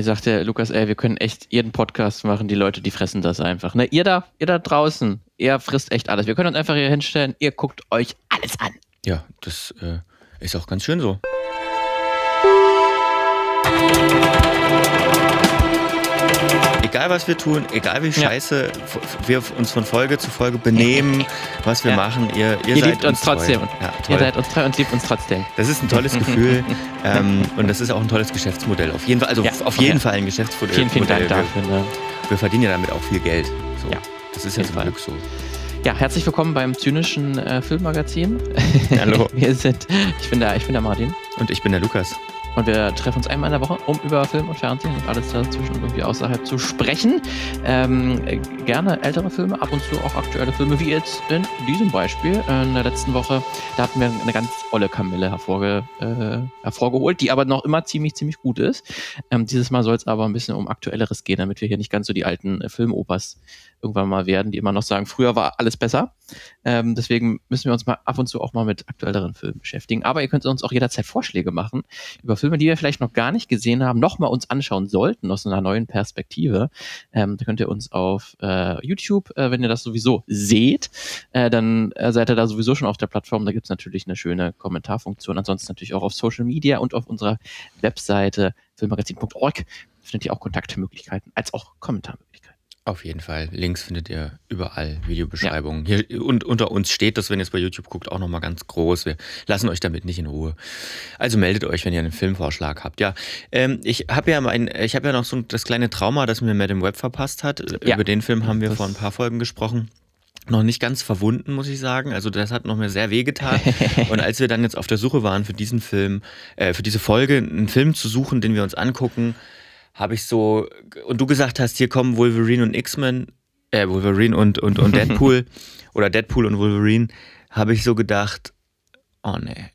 Ey, sagt der Lukas, ey, wir können echt jeden Podcast machen, die Leute, die fressen das einfach. Ne? Ihr da, ihr da draußen, ihr frisst echt alles. Wir können uns einfach hier hinstellen, ihr guckt euch alles an. Ja, das äh, ist auch ganz schön so. egal was wir tun, egal wie scheiße ja. wir uns von Folge zu Folge benehmen, was wir ja. machen, ihr, ihr, ihr liebt uns, trotzdem. Ja, ihr seid uns treu und liebt uns trotzdem. Das ist ein tolles Gefühl ähm, und das ist auch ein tolles Geschäftsmodell. Auf jeden Fall, also auf jeden Fall ein Geschäftsmodell. Vielen, vielen Dank dafür. Ne? Wir verdienen ja damit auch viel Geld. So. Ja, das ist ja zum Glück so. Ja, herzlich willkommen beim zynischen äh, Filmmagazin. Hallo. wir sind, ich bin der, ich bin der Martin. Und ich bin der Lukas. Und wir treffen uns einmal in der Woche, um über Film und Fernsehen und alles dazwischen irgendwie außerhalb zu sprechen. Ähm, äh, gerne ältere Filme, ab und zu auch aktuelle Filme, wie jetzt in diesem Beispiel in der letzten Woche. Da hatten wir eine ganz olle Kamille hervorge äh, hervorgeholt, die aber noch immer ziemlich, ziemlich gut ist. Ähm, dieses Mal soll es aber ein bisschen um Aktuelleres gehen, damit wir hier nicht ganz so die alten äh, Filmopers irgendwann mal werden, die immer noch sagen, früher war alles besser. Ähm, deswegen müssen wir uns mal ab und zu auch mal mit aktuelleren Filmen beschäftigen. Aber ihr könnt uns auch jederzeit Vorschläge machen über Filme, die wir vielleicht noch gar nicht gesehen haben, nochmal uns anschauen sollten aus einer neuen Perspektive. Ähm, da könnt ihr uns auf äh, YouTube, äh, wenn ihr das sowieso seht, äh, dann äh, seid ihr da sowieso schon auf der Plattform. Da gibt's natürlich eine schöne Kommentarfunktion. Ansonsten natürlich auch auf Social Media und auf unserer Webseite filmmagazin.org findet ihr auch Kontaktmöglichkeiten als auch Kommentarmöglichkeiten. Auf jeden Fall. Links findet ihr überall Videobeschreibungen. Ja. Hier und unter uns steht das, wenn ihr es bei YouTube guckt, auch nochmal ganz groß. Wir lassen euch damit nicht in Ruhe. Also meldet euch, wenn ihr einen Filmvorschlag habt. Ja, ähm, ich habe ja mein, ja noch so das kleine Trauma, das mir Madame Web verpasst hat. Äh, ja. Über den Film haben wir das vor ein paar Folgen gesprochen noch nicht ganz verwunden, muss ich sagen. Also das hat noch mir sehr wehgetan. Und als wir dann jetzt auf der Suche waren für diesen Film, äh, für diese Folge, einen Film zu suchen, den wir uns angucken, habe ich so, und du gesagt hast, hier kommen Wolverine und X-Men, äh, Wolverine und, und, und Deadpool oder Deadpool und Wolverine, habe ich so gedacht, oh nee,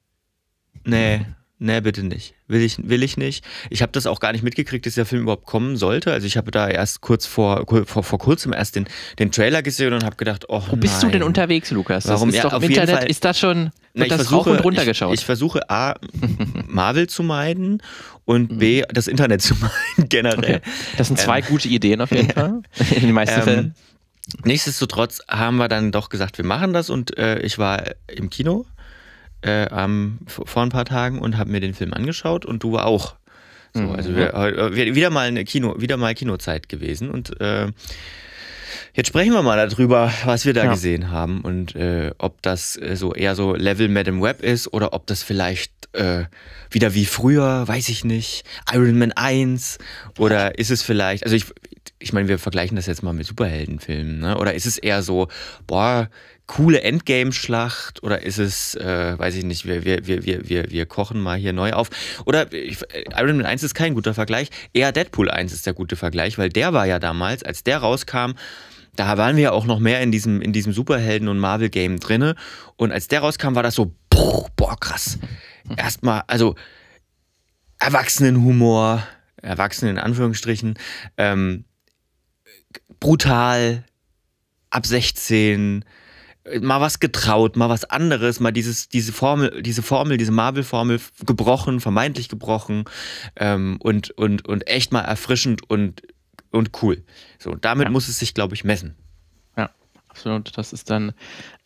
nee, Nee, bitte nicht. Will ich, will ich nicht. Ich habe das auch gar nicht mitgekriegt, dass der Film überhaupt kommen sollte. Also ich habe da erst kurz vor, vor, vor kurzem erst den, den Trailer gesehen und habe gedacht, oh. Wo bist nein. du denn unterwegs, Lukas? Warum das ist ja, doch im Internet Fall, ist das schon na, ich das versuche, rauf und runter geschaut. Ich, ich versuche A, Marvel zu meiden und B, das Internet zu meiden, generell. Okay. Das sind zwei ähm, gute Ideen auf jeden Fall. In den meisten ähm, Fällen. Nichtsdestotrotz haben wir dann doch gesagt, wir machen das und äh, ich war im Kino äh, am, vor ein paar Tagen und habe mir den Film angeschaut und du auch. So, mhm. Also äh, wir, wieder mal eine Kino, wieder mal Kinozeit gewesen und äh, Jetzt sprechen wir mal darüber, was wir da ja. gesehen haben und äh, ob das äh, so eher so Level Madam Web ist oder ob das vielleicht äh, wieder wie früher, weiß ich nicht, Iron Man 1 oder ist es vielleicht, also ich, ich meine, wir vergleichen das jetzt mal mit Superheldenfilmen, ne? oder ist es eher so, boah, coole Endgame-Schlacht oder ist es, äh, weiß ich nicht, wir, wir, wir, wir, wir kochen mal hier neu auf. Oder ich, äh, Iron Man 1 ist kein guter Vergleich, eher Deadpool 1 ist der gute Vergleich, weil der war ja damals, als der rauskam, da waren wir ja auch noch mehr in diesem, in diesem Superhelden- und Marvel-Game drinne. Und als der rauskam, war das so, boah, krass. Erstmal, also Erwachsenenhumor, Erwachsenen in Anführungsstrichen, ähm, brutal, ab 16, mal was getraut, mal was anderes, mal dieses, diese Formel, diese Formel, diese Marvel-Formel gebrochen, vermeintlich gebrochen ähm, und, und, und echt mal erfrischend und, und cool. So, damit ja. muss es sich, glaube ich, messen. Absolut, das ist dann,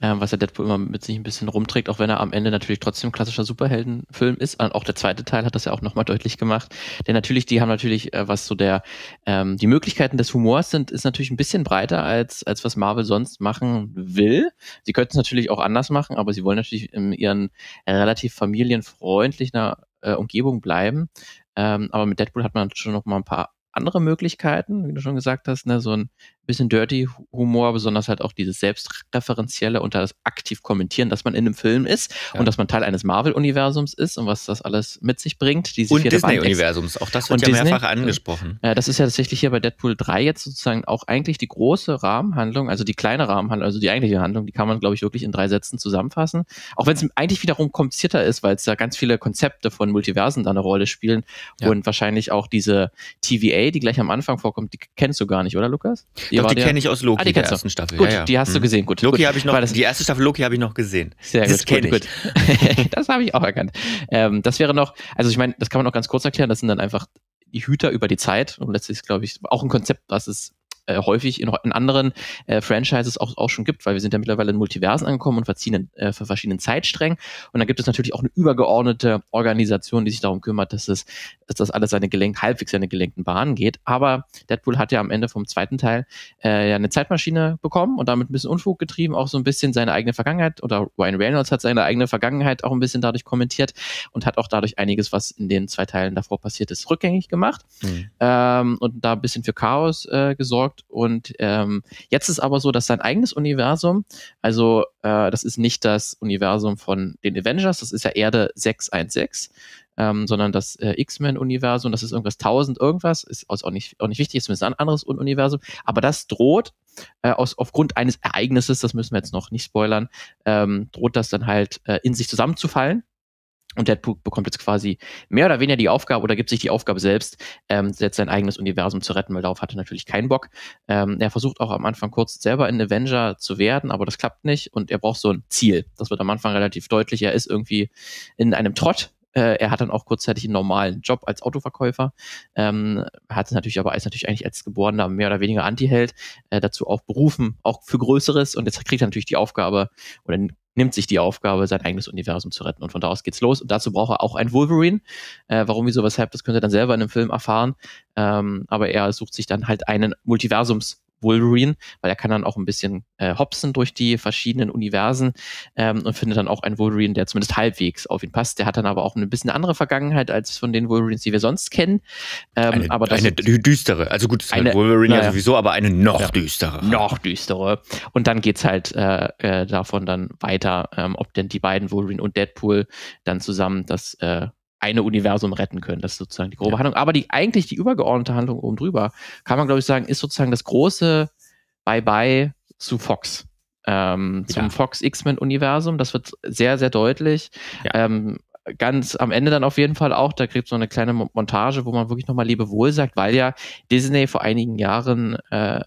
ähm, was der Deadpool immer mit sich ein bisschen rumträgt, auch wenn er am Ende natürlich trotzdem ein klassischer Superheldenfilm ist. Und auch der zweite Teil hat das ja auch nochmal deutlich gemacht. Denn natürlich, die haben natürlich, äh, was so der, ähm, die Möglichkeiten des Humors sind, ist natürlich ein bisschen breiter als, als was Marvel sonst machen will. Sie könnten es natürlich auch anders machen, aber sie wollen natürlich in ihren äh, relativ familienfreundlichen äh, Umgebung bleiben. Ähm, aber mit Deadpool hat man schon nochmal ein paar andere Möglichkeiten, wie du schon gesagt hast, ne, so ein bisschen dirty Humor, besonders halt auch dieses selbstreferenzielle und das aktiv kommentieren, dass man in einem Film ist ja. und dass man Teil eines Marvel-Universums ist und was das alles mit sich bringt. Diese und Disney-Universums, auch das wird und ja Disney, mehrfach angesprochen. Äh, das ist ja tatsächlich hier bei Deadpool 3 jetzt sozusagen auch eigentlich die große Rahmenhandlung, also die kleine Rahmenhandlung, also die eigentliche Handlung, die kann man, glaube ich, wirklich in drei Sätzen zusammenfassen. Auch wenn es eigentlich wiederum komplizierter ist, weil es da ganz viele Konzepte von Multiversen da eine Rolle spielen ja. und wahrscheinlich auch diese TVA, die gleich am Anfang vorkommt, die kennst du gar nicht, oder Lukas? Die doch, die kenne ich aus Loki, ah, die der ersten noch. Staffel. Gut, ja, ja. die hast hm. du mhm. gesehen, gut. Loki habe ich noch, die erste Staffel Loki habe ich noch gesehen. Sehr das gut, gut, gut. das habe ich auch erkannt. Ähm, das wäre noch, also ich meine, das kann man noch ganz kurz erklären, das sind dann einfach die Hüter über die Zeit und letztlich, glaube ich, auch ein Konzept, was es äh, häufig in, in anderen äh, Franchises auch, auch schon gibt, weil wir sind ja mittlerweile in Multiversen angekommen und verziehen äh, für verschiedenen Zeitsträngen. Und dann gibt es natürlich auch eine übergeordnete Organisation, die sich darum kümmert, dass es, dass das alles seine Gelenk, halbwegs seine gelenkten Bahnen geht. Aber Deadpool hat ja am Ende vom zweiten Teil äh, ja eine Zeitmaschine bekommen und damit ein bisschen Unfug getrieben, auch so ein bisschen seine eigene Vergangenheit oder Ryan Reynolds hat seine eigene Vergangenheit auch ein bisschen dadurch kommentiert und hat auch dadurch einiges, was in den zwei Teilen davor passiert ist, rückgängig gemacht mhm. ähm, und da ein bisschen für Chaos äh, gesorgt und ähm, jetzt ist aber so, dass sein eigenes Universum, also äh, das ist nicht das Universum von den Avengers, das ist ja Erde 616, ähm, sondern das äh, X-Men-Universum, das ist irgendwas 1000 irgendwas, ist auch nicht, auch nicht wichtig, ist zumindest ein anderes Universum, aber das droht äh, aus, aufgrund eines Ereignisses, das müssen wir jetzt noch nicht spoilern, ähm, droht das dann halt äh, in sich zusammenzufallen und Deadpool bekommt jetzt quasi mehr oder weniger die Aufgabe oder gibt sich die Aufgabe selbst, ähm, selbst sein eigenes Universum zu retten, weil darauf hat er natürlich keinen Bock. Ähm, er versucht auch am Anfang kurz selber ein Avenger zu werden, aber das klappt nicht und er braucht so ein Ziel. Das wird am Anfang relativ deutlich. Er ist irgendwie in einem Trott. Äh, er hat dann auch kurzzeitig einen normalen Job als Autoverkäufer, ähm, hat es natürlich aber als natürlich eigentlich als geborener mehr oder weniger Antiheld äh, dazu auch berufen, auch für Größeres und jetzt kriegt er natürlich die Aufgabe oder nimmt sich die Aufgabe, sein eigenes Universum zu retten. Und von da aus geht's los. Und dazu braucht er auch einen Wolverine. Äh, warum, wieso, weshalb, das könnt ihr dann selber in einem Film erfahren. Ähm, aber er sucht sich dann halt einen Multiversums- Wolverine, weil er kann dann auch ein bisschen äh, hopsen durch die verschiedenen Universen ähm, und findet dann auch einen Wolverine, der zumindest halbwegs auf ihn passt. Der hat dann aber auch eine bisschen andere Vergangenheit als von den Wolverines, die wir sonst kennen. Ähm, eine, aber eine düstere, also gut, eine, Wolverine naja. ja sowieso, aber eine noch ja, düstere. Noch düstere. Und dann geht's halt äh, äh, davon dann weiter, ähm, ob denn die beiden Wolverine und Deadpool dann zusammen das äh, eine Universum retten können. Das ist sozusagen die grobe ja. Handlung. Aber die eigentlich die übergeordnete Handlung oben drüber, kann man, glaube ich, sagen, ist sozusagen das große Bye-bye zu Fox. Ähm, ja. Zum Fox X-Men-Universum. Das wird sehr, sehr deutlich. Ja. Ähm, ganz am Ende dann auf jeden Fall auch, da kriegt so eine kleine Montage, wo man wirklich nochmal Lebewohl sagt, weil ja Disney vor einigen Jahren äh,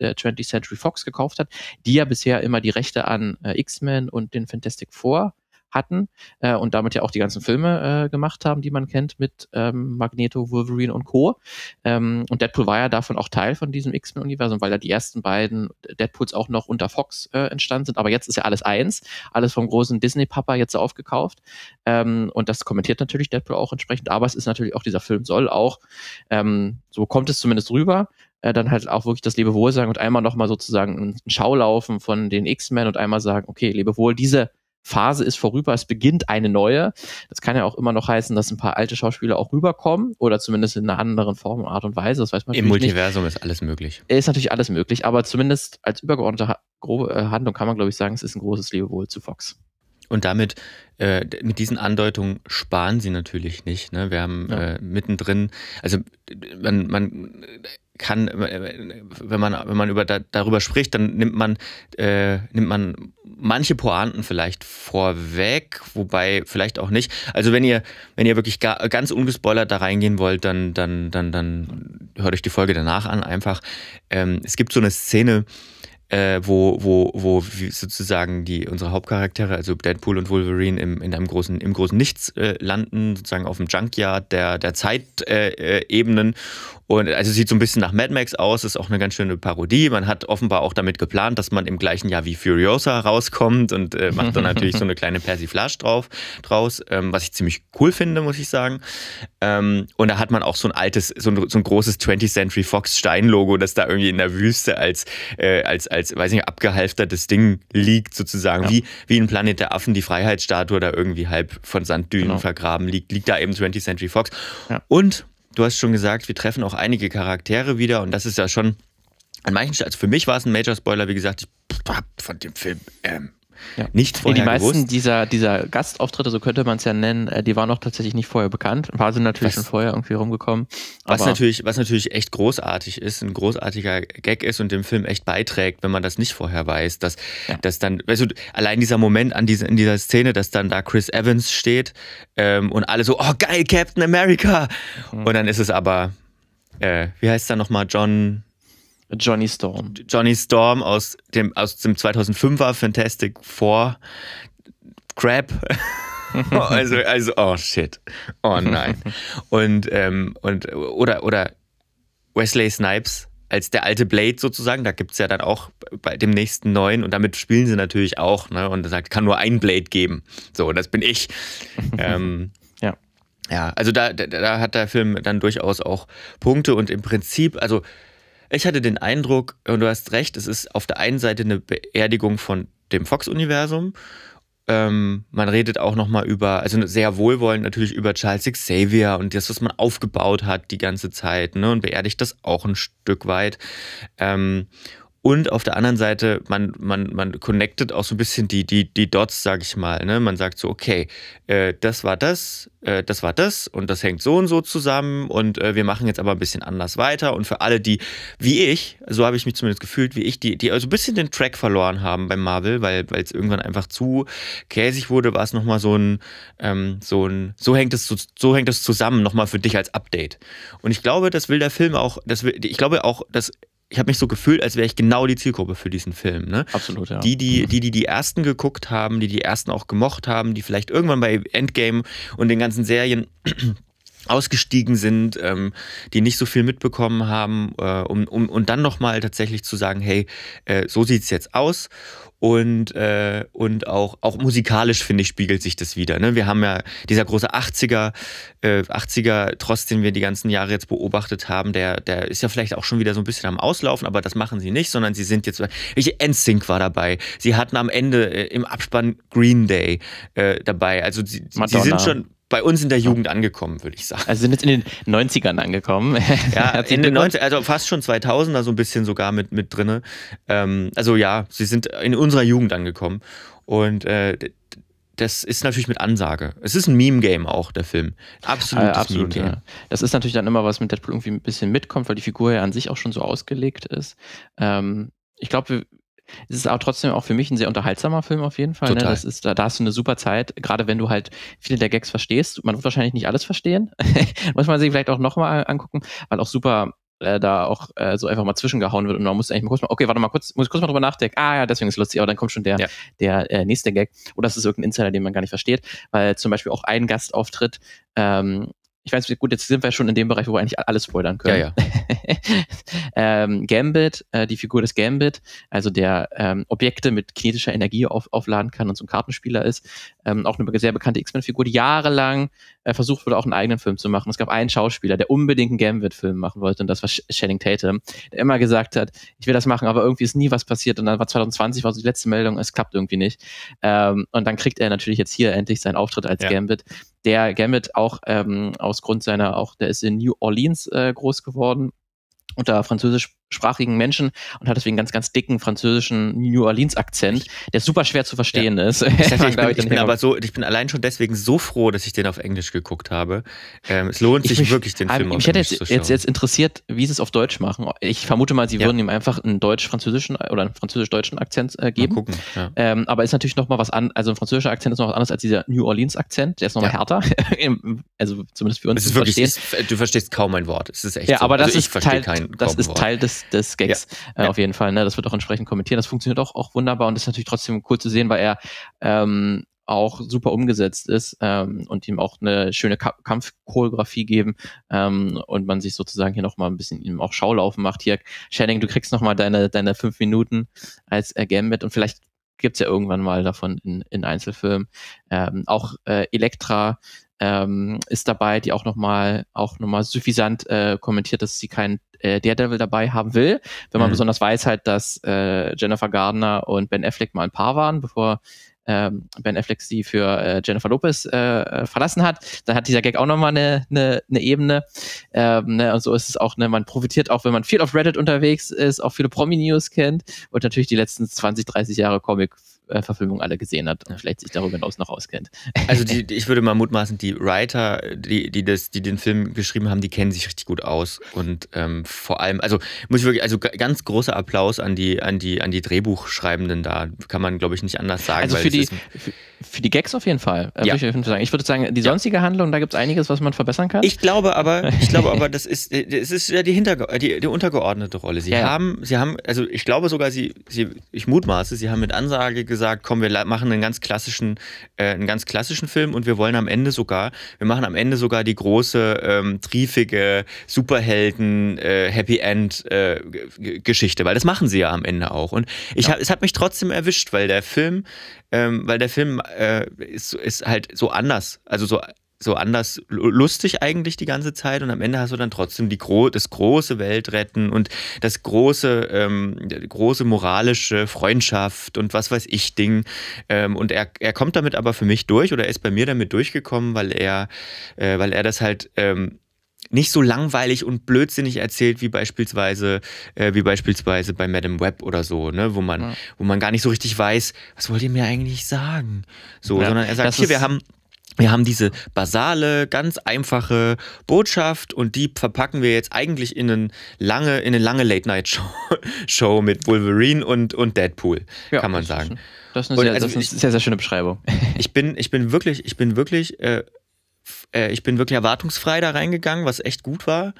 20th ähm, äh, Century Fox gekauft hat, die ja bisher immer die Rechte an äh, X-Men und den Fantastic Four hatten äh, und damit ja auch die ganzen Filme äh, gemacht haben, die man kennt mit ähm, Magneto, Wolverine und Co. Ähm, und Deadpool war ja davon auch Teil von diesem X-Men-Universum, weil ja die ersten beiden Deadpools auch noch unter Fox äh, entstanden sind. Aber jetzt ist ja alles eins, alles vom großen Disney-Papa jetzt aufgekauft. Ähm, und das kommentiert natürlich Deadpool auch entsprechend. Aber es ist natürlich auch, dieser Film soll auch, ähm, so kommt es zumindest rüber, äh, dann halt auch wirklich das Lebewohl sagen und einmal nochmal sozusagen ein Schaulaufen von den X-Men und einmal sagen, okay, Lebewohl, diese Phase ist vorüber, es beginnt eine neue. Das kann ja auch immer noch heißen, dass ein paar alte Schauspieler auch rüberkommen oder zumindest in einer anderen Form und Art und Weise. Das weiß man Im Multiversum nicht. ist alles möglich. Ist natürlich alles möglich, aber zumindest als übergeordnete äh, Handlung kann man, glaube ich, sagen, es ist ein großes Lebewohl zu Fox. Und damit, äh, mit diesen Andeutungen sparen sie natürlich nicht. Ne? Wir haben ja. äh, mittendrin, also man, man kann, äh, wenn man, wenn man über, da, darüber spricht, dann nimmt man, äh, nimmt man manche Pointen vielleicht vorweg, wobei vielleicht auch nicht. Also wenn ihr, wenn ihr wirklich ga, ganz ungespoilert da reingehen wollt, dann, dann, dann, dann hört euch die Folge danach an einfach. Ähm, es gibt so eine Szene, äh, wo, wo, wo sozusagen die, unsere Hauptcharaktere, also Deadpool und Wolverine, im, in einem großen, im großen Nichts äh, landen, sozusagen auf dem Junkyard der, der Zeitebenen. Äh, äh und also sieht so ein bisschen nach Mad Max aus, ist auch eine ganz schöne Parodie. Man hat offenbar auch damit geplant, dass man im gleichen Jahr wie Furiosa rauskommt und äh, macht dann natürlich so eine kleine Persiflage drauf, draus, ähm, was ich ziemlich cool finde, muss ich sagen. Ähm, und da hat man auch so ein altes, so ein, so ein großes 20th Century Fox Stein-Logo, das da irgendwie in der Wüste als, äh, als, als als, weiß nicht, abgehalftertes Ding liegt, sozusagen, ja. wie, wie in Planet der Affen die Freiheitsstatue da irgendwie halb von Sanddünen genau. vergraben liegt, liegt da eben 20th Century Fox. Ja. Und du hast schon gesagt, wir treffen auch einige Charaktere wieder und das ist ja schon an manchen Stellen, also für mich war es ein Major Spoiler, wie gesagt, ich habe von dem Film ähm, ja. Nicht vorher Die meisten gewusst. Dieser, dieser Gastauftritte, so könnte man es ja nennen, äh, die waren auch tatsächlich nicht vorher bekannt. Ein paar sind natürlich was, schon vorher irgendwie rumgekommen. was, natürlich, was natürlich echt großartig ist, ein großartiger Gag ist und dem Film echt beiträgt, wenn man das nicht vorher weiß. Dass, ja. dass dann, weißt du, allein dieser Moment an diese, in dieser Szene, dass dann da Chris Evans steht ähm, und alle so, oh geil, Captain America! Mhm. Und dann ist es aber, äh, wie heißt da nochmal, John... Johnny Storm. Johnny Storm aus dem, aus dem 2005er Fantastic Four. Crap. also, also, oh shit. Oh nein. Und, ähm, und, oder, oder Wesley Snipes als der alte Blade sozusagen. Da gibt es ja dann auch bei dem nächsten neuen und damit spielen sie natürlich auch. Ne? Und er sagt, kann nur ein Blade geben. So, das bin ich. ähm, ja. Ja, also da, da, da, hat der Film dann durchaus auch Punkte und im Prinzip, also ich hatte den Eindruck, und du hast recht, es ist auf der einen Seite eine Beerdigung von dem Fox-Universum. Ähm, man redet auch nochmal über, also sehr wohlwollend natürlich über Charles Xavier und das, was man aufgebaut hat die ganze Zeit, ne? Und beerdigt das auch ein Stück weit. Ähm, und auf der anderen Seite, man, man, man connectet auch so ein bisschen die, die, die Dots, sage ich mal. Ne? Man sagt so, okay, äh, das war das, äh, das war das und das hängt so und so zusammen und äh, wir machen jetzt aber ein bisschen anders weiter. Und für alle, die, wie ich, so habe ich mich zumindest gefühlt, wie ich, die, die also ein bisschen den Track verloren haben beim Marvel, weil es irgendwann einfach zu käsig wurde, war es nochmal so ein, ähm, so ein, so hängt es, so, so hängt es zusammen, nochmal für dich als Update. Und ich glaube, das will der Film auch, das will, ich glaube auch, dass ich habe mich so gefühlt, als wäre ich genau die Zielgruppe für diesen Film. Ne? Absolut, ja. Die die, die, die die ersten geguckt haben, die die ersten auch gemocht haben, die vielleicht irgendwann bei Endgame und den ganzen Serien ausgestiegen sind, ähm, die nicht so viel mitbekommen haben, äh, um, um, und dann nochmal tatsächlich zu sagen, hey, äh, so sieht es jetzt aus. Und, äh, und auch, auch musikalisch, finde ich, spiegelt sich das wieder. Ne? Wir haben ja dieser große 80er, äh, 80er Trost, den wir die ganzen Jahre jetzt beobachtet haben, der, der ist ja vielleicht auch schon wieder so ein bisschen am Auslaufen, aber das machen sie nicht, sondern sie sind jetzt, welche NSYNC war dabei. Sie hatten am Ende äh, im Abspann Green Day äh, dabei. Also sie, sie sind schon bei uns in der Jugend angekommen, würde ich sagen. Also sind jetzt in den 90ern angekommen. Ja, in den 90, also fast schon 2000er, so ein bisschen sogar mit, mit drin. Ähm, also ja, sie sind in unserer Jugend angekommen. Und äh, das ist natürlich mit Ansage. Es ist ein Meme-Game auch, der Film. Absolutes äh, absolut, Meme-Game. Ja. Das ist natürlich dann immer was mit Deadpool irgendwie ein bisschen mitkommt, weil die Figur ja an sich auch schon so ausgelegt ist. Ähm, ich glaube, wir, es ist auch trotzdem auch für mich ein sehr unterhaltsamer Film auf jeden Fall. Ne? Das ist, da, da, hast du eine super Zeit, gerade wenn du halt viele der Gags verstehst. Man wird wahrscheinlich nicht alles verstehen. muss man sich vielleicht auch nochmal angucken, weil auch super äh, da auch äh, so einfach mal zwischengehauen wird und man muss eigentlich mal kurz mal, okay, warte mal kurz, muss ich kurz mal drüber nachdenken. Ah ja, deswegen ist es lustig, aber dann kommt schon der, ja. der äh, nächste Gag. Oder es ist irgendein Insider, den man gar nicht versteht, weil zum Beispiel auch ein Gastauftritt ähm, ich weiß, gut, jetzt sind wir schon in dem Bereich, wo wir eigentlich alles spoilern können. Ja, ja. ähm, Gambit, äh, die Figur des Gambit, also der ähm, Objekte mit kinetischer Energie auf, aufladen kann und so ein Kartenspieler ist. Ähm, auch eine sehr bekannte X-Men-Figur, die jahrelang äh, versucht wurde, auch einen eigenen Film zu machen. Es gab einen Schauspieler, der unbedingt einen Gambit-Film machen wollte und das war Sh Channing Tatum, der immer gesagt hat, ich will das machen, aber irgendwie ist nie was passiert und dann war 2020 war so die letzte Meldung, es klappt irgendwie nicht. Ähm, und dann kriegt er natürlich jetzt hier endlich seinen Auftritt als ja. Gambit der Gambit auch ähm, aus Grund seiner, auch der ist in New Orleans äh, groß geworden unter französisch englischsprachigen Menschen und hat deswegen einen ganz, ganz dicken französischen New Orleans-Akzent, der super schwer zu verstehen ja. ist. Ich, ich, bin, ich bin aber so, ich bin allein schon deswegen so froh, dass ich den auf Englisch geguckt habe. Ähm, es lohnt sich mich, wirklich, den Film mich auf hätte Englisch jetzt, zu schauen. Jetzt, jetzt interessiert, wie sie es auf Deutsch machen. Ich vermute mal, sie ja. würden ihm einfach einen deutsch-französischen oder einen französisch-deutschen Akzent äh, geben. Mal gucken, ja. ähm, aber ist natürlich nochmal was an, also ein französischer Akzent ist noch was anderes als dieser New Orleans-Akzent, der ist nochmal härter. also zumindest für uns. Es ist wirklich, verstehen. Ist, du verstehst kaum ein Wort. Es ist echt ja, so. aber das also ist Teil, kein, das ist Wort. Teil des des, Gags ja. Äh, ja. auf jeden Fall. Ne? Das wird auch entsprechend kommentiert. Das funktioniert auch, auch wunderbar und ist natürlich trotzdem cool zu sehen, weil er ähm, auch super umgesetzt ist ähm, und ihm auch eine schöne Ka Kampfchoreografie geben ähm, und man sich sozusagen hier nochmal ein bisschen ihm auch Schaulaufen macht. Hier, Shanning, du kriegst nochmal deine, deine fünf Minuten als äh, Gambit und vielleicht gibt's ja irgendwann mal davon in, in Einzelfilmen. Ähm, auch äh, Elektra ähm, ist dabei, die auch nochmal auch noch mal suffisant äh, kommentiert, dass sie keinen äh, Daredevil dabei haben will. Wenn man mhm. besonders weiß halt, dass äh, Jennifer Gardner und Ben Affleck mal ein Paar waren, bevor ähm, Ben Affleck sie für äh, Jennifer Lopez äh, äh, verlassen hat. Dann hat dieser Gag auch nochmal eine ne, ne Ebene. Ähm, ne, und so ist es auch, ne, man profitiert auch, wenn man viel auf Reddit unterwegs ist, auch viele Promi-News kennt und natürlich die letzten 20, 30 Jahre Comic Verfilmung alle gesehen hat und vielleicht sich darüber hinaus noch auskennt. Also die, die, ich würde mal mutmaßen, die Writer, die, die, das, die den Film geschrieben haben, die kennen sich richtig gut aus. Und ähm, vor allem, also muss ich wirklich, also ganz großer Applaus an die, an die, an die Drehbuchschreibenden da. Kann man, glaube ich, nicht anders sagen. Also für für die, für, für, die Gags auf jeden Fall. Äh, ja. ich, sagen. ich würde sagen, die sonstige ja. Handlung, da gibt es einiges, was man verbessern kann. Ich glaube aber, ich glaube aber, das ist, das ist ja die, Hinterge die, die untergeordnete Rolle. Sie ja, haben, sie haben, also ich glaube sogar, sie, sie, ich mutmaße, sie haben mit Ansage gesagt, komm, wir machen einen ganz klassischen, äh, einen ganz klassischen Film und wir wollen am Ende sogar, wir machen am Ende sogar die große, ähm, triefige Superhelden, äh, Happy End äh, Geschichte, weil das machen sie ja am Ende auch. Und ich ja. Hab, es hat mich trotzdem erwischt, weil der Film äh, ähm, weil der Film äh, ist, ist halt so anders, also so, so anders lustig eigentlich die ganze Zeit und am Ende hast du dann trotzdem die Gro das große Weltretten und das große, ähm, große moralische Freundschaft und was weiß ich Ding. Ähm, und er, er kommt damit aber für mich durch oder er ist bei mir damit durchgekommen, weil er, äh, weil er das halt... Ähm, nicht so langweilig und blödsinnig erzählt wie beispielsweise, äh, wie beispielsweise bei Madame Web oder so, ne? wo, man, ja. wo man gar nicht so richtig weiß, was wollt ihr mir eigentlich sagen? So, ja, sondern er sagt, hier, wir haben. Wir haben diese basale, ganz einfache Botschaft und die verpacken wir jetzt eigentlich in, einen lange, in eine lange Late-Night-Show Show mit Wolverine und, und Deadpool, ja, kann man das sagen. Ist, das ist eine, sehr, also ist eine ich, sehr, sehr, schöne Beschreibung. Ich bin, ich bin wirklich, ich bin wirklich äh, äh, ich bin wirklich erwartungsfrei da reingegangen, was echt gut war.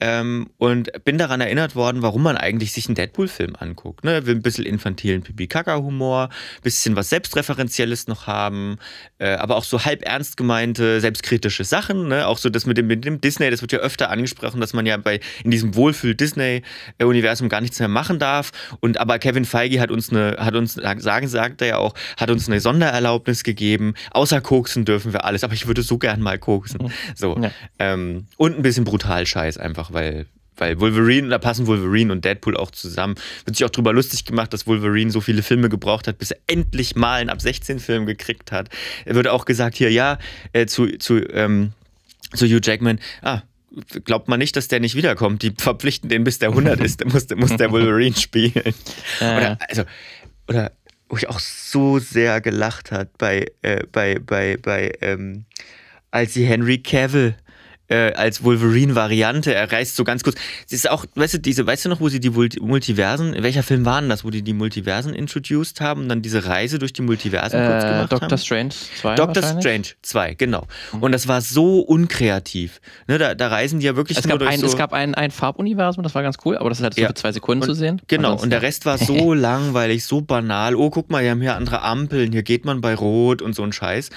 Ähm, und bin daran erinnert worden, warum man eigentlich sich einen Deadpool-Film anguckt. Ne? Will ein bisschen infantilen Pipi-Kaka-Humor, ein bisschen was Selbstreferenzielles noch haben, äh, aber auch so halb ernst gemeinte, selbstkritische Sachen. Ne? Auch so das mit dem, mit dem, Disney, das wird ja öfter angesprochen, dass man ja bei, in diesem Wohlfühl-Disney-Universum gar nichts mehr machen darf. Und aber Kevin Feige hat uns eine, hat uns, sagen, sagt er ja auch, hat uns eine Sondererlaubnis gegeben. Außer koksen dürfen wir alles, aber ich würde so gern mal koksen. Hm. So. Ja. Ähm, und ein bisschen brutal Scheiß einfach weil, weil Wolverine, da passen Wolverine und Deadpool auch zusammen. Wird sich auch drüber lustig gemacht, dass Wolverine so viele Filme gebraucht hat, bis er endlich mal einen ab 16 Film gekriegt hat. Er wird auch gesagt, hier, ja, äh, zu, zu, ähm, zu Hugh Jackman, ah, glaubt man nicht, dass der nicht wiederkommt. Die verpflichten den, bis der 100 ist, muss, muss der Wolverine spielen. Oder, also, oder wo ich auch so sehr gelacht hat bei, äh, bei, bei, bei, ähm, als sie Henry Cavill äh, als Wolverine-Variante. Er reist so ganz kurz. Es ist auch, weißt du, diese, weißt du noch, wo sie die Multiversen, welcher Film waren das, wo die die Multiversen introduced haben und dann diese Reise durch die Multiversen äh, kurz gemacht Doctor haben? Doctor Strange 2. Doctor Strange 2, genau. Mhm. Und das war so unkreativ. Ne, da, da reisen die ja wirklich es nur gab durch ein, so Es gab ein, ein Farbuniversum, das war ganz cool, aber das ist halt so ja. für zwei Sekunden und, zu sehen. Genau, und der Rest war so langweilig, so banal. Oh, guck mal, wir haben hier andere Ampeln, hier geht man bei Rot und so ein Scheiß.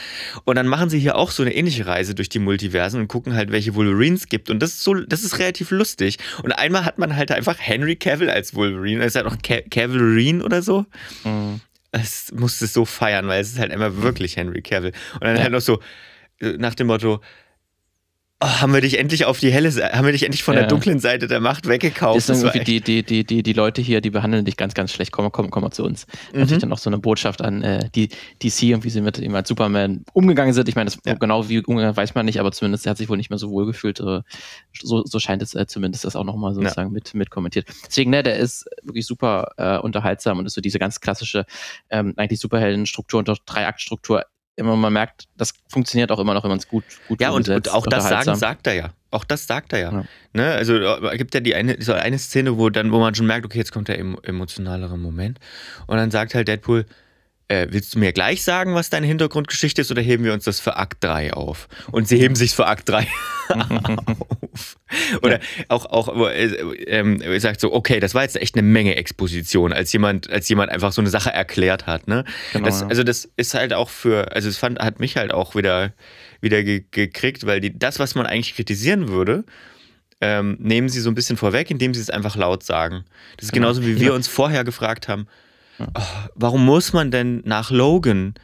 Und dann machen sie hier auch so eine ähnliche Reise durch die Multiversen und gucken halt, welche irgendwelche Wolverines gibt. Und das ist so, das ist relativ lustig. Und einmal hat man halt einfach Henry Cavill als Wolverine. Das ist halt noch Cavalrine oder so. Mhm. Es musste so feiern, weil es ist halt immer wirklich Henry Cavill. Und dann halt ja. halt noch so äh, nach dem Motto, oh, haben wir dich endlich auf die helle Seite, haben wir dich endlich von ja. der dunklen Seite der Macht weggekauft. Das sind das irgendwie die, die, die, die, die Leute hier, die behandeln dich ganz, ganz schlecht. Komm, komm, komm mal zu uns. Mhm. Natürlich dann auch so eine Botschaft an äh, die DC und wie sie mit ihm als Superman umgegangen sind. Ich meine, das ja. genau wie umgegangen weiß man nicht, aber zumindest er hat sich wohl nicht mehr so wohl gefühlt. Äh, so, so scheint es äh, zumindest das auch nochmal sozusagen ja. mit, mit kommentiert. Deswegen, ne, der ist wirklich super äh, unterhaltsam und ist so diese ganz klassische, ähm, eigentlich Superheldenstruktur und doch Dreiaktstruktur immer, man merkt, das funktioniert auch immer noch, wenn man es gut, gut Ja, und, und auch das sagen sagt er ja. Auch das sagt er ja. ja. Ne? Also äh, gibt ja die eine, so eine Szene, wo dann, wo man schon merkt, okay, jetzt kommt der emotionalere Moment. Und dann sagt halt Deadpool, äh, willst du mir gleich sagen, was deine Hintergrundgeschichte ist, oder heben wir uns das für Akt 3 auf? Und sie heben sich für Akt 3 auf. Oder ja. auch, auch äh, äh, sagt so, okay, das war jetzt echt eine Menge Exposition, als jemand, als jemand einfach so eine Sache erklärt hat. Ne? Genau, das, ja. Also das ist halt auch für, also es fand, hat mich halt auch wieder, wieder ge gekriegt, weil die, das, was man eigentlich kritisieren würde, ähm, nehmen sie so ein bisschen vorweg, indem sie es einfach laut sagen. Das ist genau. genauso, wie wir ja. Genau. uns vorher gefragt haben, Oh, warum muss man denn nach Logan,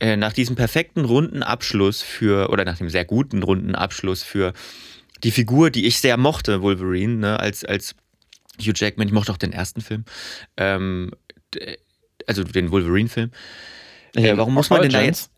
äh, nach diesem perfekten runden Abschluss für, oder nach dem sehr guten runden Abschluss für die Figur, die ich sehr mochte, Wolverine, ne, als, als Hugh Jackman, ich mochte auch den ersten Film, ähm, also den Wolverine-Film. Äh, ja, warum muss man denn da jetzt?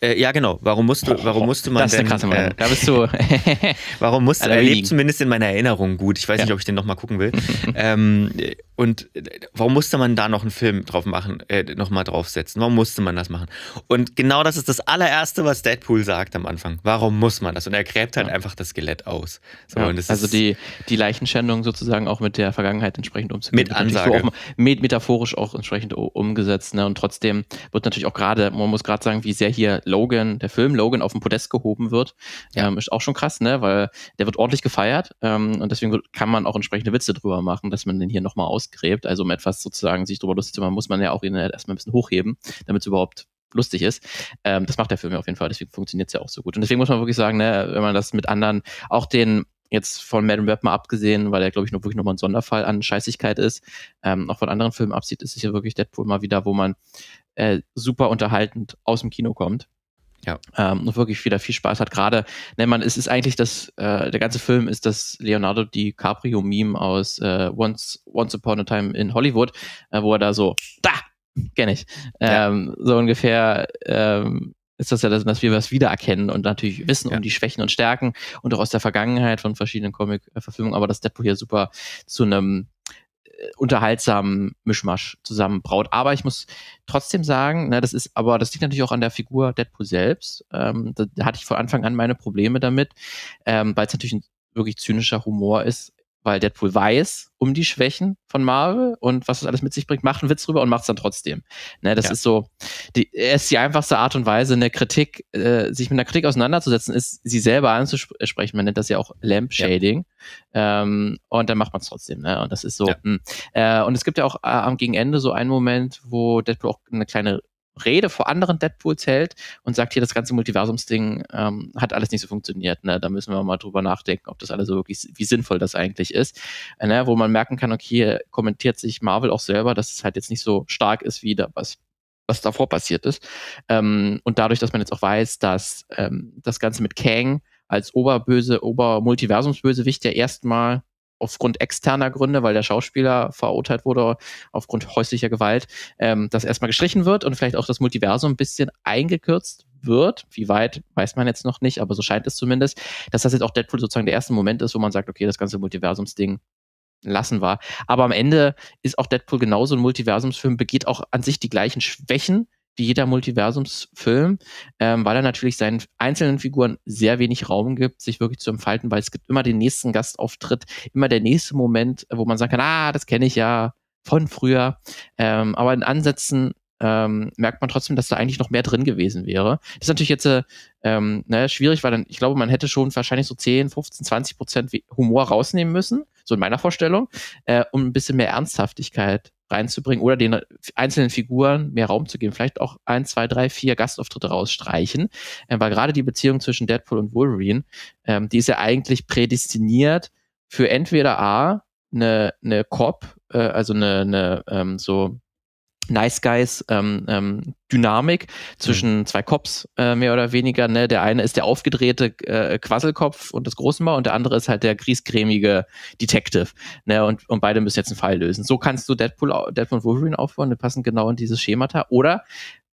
Äh, ja, genau. Warum musste, warum musste man das ist denn? krasse Meinung. Äh, da bist du. warum musste? Er lebt zumindest in meiner Erinnerung gut. Ich weiß ja. nicht, ob ich den nochmal gucken will. ähm, und äh, warum musste man da noch einen Film drauf machen, äh, nochmal draufsetzen? Warum musste man das machen? Und genau das ist das allererste, was Deadpool sagt am Anfang. Warum muss man das? Und er gräbt halt ja. einfach das Skelett aus. So, ja. also die, die Leichenschändung sozusagen auch mit der Vergangenheit entsprechend umzugehen. Mit Ansage. auch, mit, metaphorisch auch entsprechend umgesetzt. Ne? Und trotzdem wird natürlich auch gerade, man muss gerade sagen, wie sehr hier Logan, der Film Logan auf den Podest gehoben wird, ja. ähm, ist auch schon krass, ne? weil der wird ordentlich gefeiert ähm, und deswegen kann man auch entsprechende Witze drüber machen, dass man den hier nochmal aus ausgräbt. Also um etwas sozusagen sich darüber lustig zu machen, muss man ja auch ihn halt erstmal ein bisschen hochheben, damit es überhaupt lustig ist. Ähm, das macht der Film ja auf jeden Fall, deswegen funktioniert es ja auch so gut. Und deswegen muss man wirklich sagen, ne, wenn man das mit anderen, auch den jetzt von Madden Web mal abgesehen, weil er, glaube ich, nur wirklich nochmal ein Sonderfall an Scheißigkeit ist, ähm, auch von anderen Filmen absieht, ist es ja wirklich Deadpool mal wieder, wo man äh, super unterhaltend aus dem Kino kommt. Ja. Ähm, und wirklich wieder viel Spaß hat. Gerade, ne, man, es ist eigentlich das, äh, der ganze Film ist das Leonardo DiCaprio-Meme aus äh, Once, Once Upon a Time in Hollywood, äh, wo er da so, da, kenne ich. Ähm, ja. So ungefähr ähm, ist das ja, das, dass wir was wiedererkennen und natürlich wissen ja. um die Schwächen und Stärken und auch aus der Vergangenheit von verschiedenen Comic-Verfilmungen, äh, aber dass Deadpool hier super zu einem unterhaltsamen Mischmasch zusammenbraut. Aber ich muss trotzdem sagen, na, ne, das ist, aber das liegt natürlich auch an der Figur Deadpool selbst. Ähm, da hatte ich von Anfang an meine Probleme damit, ähm, weil es natürlich ein wirklich zynischer Humor ist, weil Deadpool weiß um die Schwächen von Marvel und was das alles mit sich bringt, macht einen Witz drüber und macht es dann trotzdem. Ne, das ja. ist so, die, ist die einfachste Art und Weise, eine Kritik, äh, sich mit einer Kritik auseinanderzusetzen, ist, sie selber anzusprechen. Man nennt das ja auch Lampshading. Ja. Ähm, und dann macht man es trotzdem. Ne? Und das ist so. Ja. Hm. Äh, und es gibt ja auch äh, am Gegenende so einen Moment, wo Deadpool auch eine kleine Rede vor anderen Deadpools hält und sagt, hier das ganze Multiversumsding ähm, hat alles nicht so funktioniert. Ne? Da müssen wir mal drüber nachdenken, ob das alles so wirklich, wie sinnvoll das eigentlich ist. Äh, ne? Wo man merken kann, okay, hier kommentiert sich Marvel auch selber, dass es halt jetzt nicht so stark ist, wie da, was, was davor passiert ist. Ähm, und dadurch, dass man jetzt auch weiß, dass ähm, das Ganze mit Kang als Oberböse, Obermultiversumsbösewicht ja erstmal aufgrund externer Gründe, weil der Schauspieler verurteilt wurde aufgrund häuslicher Gewalt, ähm, das erstmal gestrichen wird und vielleicht auch das Multiversum ein bisschen eingekürzt wird. Wie weit, weiß man jetzt noch nicht, aber so scheint es zumindest, dass das jetzt auch Deadpool sozusagen der erste Moment ist, wo man sagt, okay, das ganze Multiversumsding lassen war. Aber am Ende ist auch Deadpool genauso ein Multiversumsfilm, begeht auch an sich die gleichen Schwächen, wie jeder Multiversumsfilm, ähm, weil er natürlich seinen einzelnen Figuren sehr wenig Raum gibt, sich wirklich zu entfalten, weil es gibt immer den nächsten Gastauftritt, immer der nächste Moment, wo man sagen kann, ah, das kenne ich ja von früher. Ähm, aber in Ansätzen ähm, merkt man trotzdem, dass da eigentlich noch mehr drin gewesen wäre. Das ist natürlich jetzt äh, ähm, ne, schwierig, weil dann, ich glaube, man hätte schon wahrscheinlich so 10, 15, 20 Prozent Humor rausnehmen müssen, so in meiner Vorstellung, äh, um ein bisschen mehr Ernsthaftigkeit reinzubringen oder den einzelnen Figuren mehr Raum zu geben. Vielleicht auch ein, zwei, drei, vier Gastauftritte rausstreichen. Äh, weil gerade die Beziehung zwischen Deadpool und Wolverine, ähm, die ist ja eigentlich prädestiniert für entweder A, eine, eine Cop, äh, also eine, eine ähm, so Nice Guys ähm, ähm, Dynamik zwischen mhm. zwei Cops äh, mehr oder weniger. Ne? Der eine ist der aufgedrehte äh, Quasselkopf und das Großmaul und der andere ist halt der griesgrämige Detective. Ne? Und, und beide müssen jetzt einen Fall lösen. So kannst du Deadpool, Deadpool und Wolverine aufbauen, die passen genau in dieses Schemata. Oder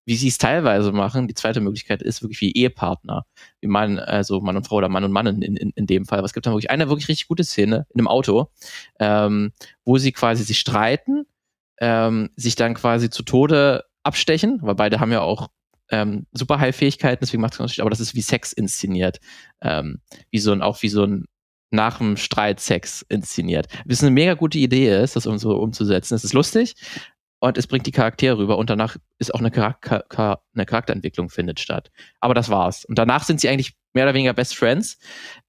wie sie es teilweise machen, die zweite Möglichkeit ist wirklich wie Ehepartner. Wie Mann, also Mann und Frau oder Mann und Mann in, in, in dem Fall. Was gibt dann wirklich eine wirklich richtig gute Szene in einem Auto, ähm, wo sie quasi sich streiten ähm, sich dann quasi zu Tode abstechen, weil beide haben ja auch ähm, super high deswegen macht es keinen Unterschied, aber das ist wie Sex inszeniert. Ähm, wie so ein, auch wie so ein nach dem Streit Sex inszeniert. Was eine mega gute Idee ist, das um so umzusetzen. Es ist lustig und es bringt die Charaktere rüber und danach ist auch eine, Charakter eine Charakterentwicklung findet statt. Aber das war's. Und danach sind sie eigentlich mehr oder weniger Best Friends,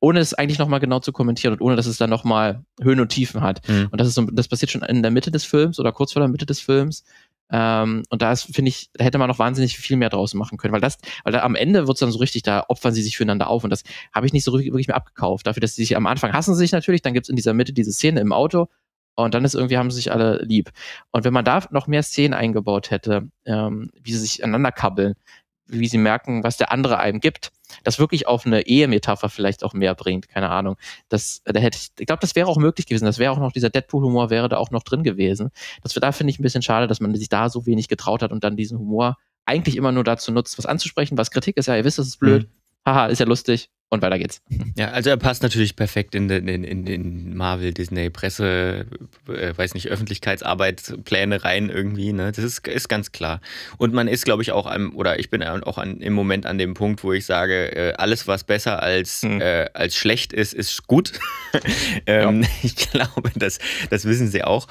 ohne es eigentlich nochmal genau zu kommentieren und ohne, dass es dann nochmal Höhen und Tiefen hat. Mhm. Und das ist so, das passiert schon in der Mitte des Films oder kurz vor der Mitte des Films. Ähm, und da ist, finde ich, da hätte man noch wahnsinnig viel mehr draus machen können, weil das, weil da am Ende wird es dann so richtig, da opfern sie sich füreinander auf und das habe ich nicht so wirklich mehr abgekauft. Dafür, dass sie sich am Anfang hassen sie sich natürlich, dann gibt es in dieser Mitte diese Szene im Auto und dann ist irgendwie, haben sie sich alle lieb. Und wenn man da noch mehr Szenen eingebaut hätte, ähm, wie sie sich aneinander kabbeln, wie sie merken, was der andere einem gibt. Das wirklich auf eine Ehe-Metapher vielleicht auch mehr bringt, keine Ahnung. Das, da hätte ich, ich glaube, das wäre auch möglich gewesen. Das wäre auch noch, dieser Deadpool-Humor wäre da auch noch drin gewesen. Das da finde ich ein bisschen schade, dass man sich da so wenig getraut hat und dann diesen Humor eigentlich immer nur dazu nutzt, was anzusprechen, was Kritik ist. Ja, ihr wisst, das ist blöd. Mhm haha, ist ja lustig und weiter geht's. Ja, also er passt natürlich perfekt in den, in den Marvel, Disney, Presse, äh, weiß nicht, Öffentlichkeitsarbeitspläne rein irgendwie. Ne? Das ist, ist ganz klar. Und man ist, glaube ich, auch am, oder ich bin auch an, im Moment an dem Punkt, wo ich sage, äh, alles, was besser als, mhm. äh, als schlecht ist, ist gut. ähm, ja. Ich glaube, das, das wissen sie auch.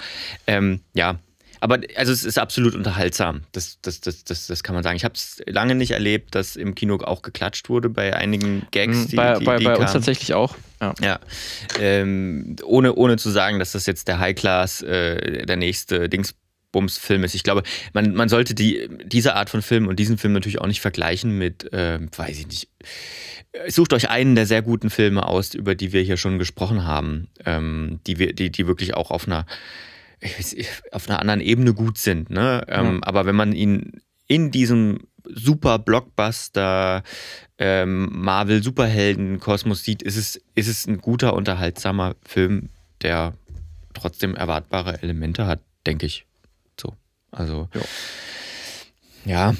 Ähm, ja, aber also es ist absolut unterhaltsam. Das, das, das, das, das kann man sagen. Ich habe es lange nicht erlebt, dass im Kino auch geklatscht wurde bei einigen Gags. Mhm, die, bei die, die bei, uns tatsächlich auch. Ja. ja. Ähm, ohne, ohne zu sagen, dass das jetzt der High Class, äh, der nächste Dings. Film ist. Ich glaube, man, man sollte die, diese Art von Film und diesen Film natürlich auch nicht vergleichen mit, äh, weiß ich nicht, sucht euch einen der sehr guten Filme aus, über die wir hier schon gesprochen haben, ähm, die, wir, die, die wirklich auch auf einer auf einer anderen Ebene gut sind. Ne? Ähm, ja. Aber wenn man ihn in diesem super Blockbuster ähm, Marvel Superhelden Kosmos sieht, ist es, ist es ein guter, unterhaltsamer Film, der trotzdem erwartbare Elemente hat, denke ich. So. Also. Jo. Ja.